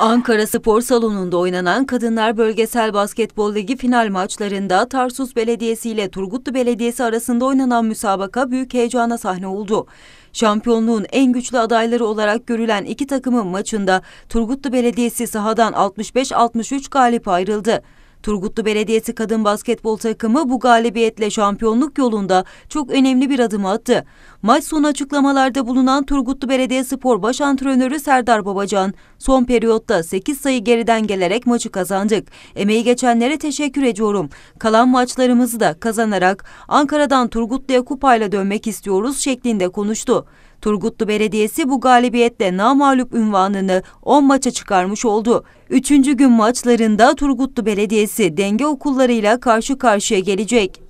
Ankara Spor Salonu'nda oynanan Kadınlar Bölgesel Basketbol Ligi final maçlarında Tarsus Belediyesi ile Turgutlu Belediyesi arasında oynanan müsabaka büyük heyecana sahne oldu. Şampiyonluğun en güçlü adayları olarak görülen iki takımın maçında Turgutlu Belediyesi sahadan 65-63 galip ayrıldı. Turgutlu Belediyesi kadın basketbol takımı bu galibiyetle şampiyonluk yolunda çok önemli bir adım attı. Maç sonu açıklamalarda bulunan Turgutlu Belediye Spor Baş Antrenörü Serdar Babacan, son periyotta 8 sayı geriden gelerek maçı kazandık. Emeği geçenlere teşekkür ediyorum. Kalan maçlarımızı da kazanarak Ankara'dan Turgutlu'ya kupayla dönmek istiyoruz şeklinde konuştu. Turgutlu Belediyesi bu galibiyetle namalup ünvanını 10 maça çıkarmış oldu. Üçüncü gün maçlarında Turgutlu Belediyesi denge okullarıyla karşı karşıya gelecek.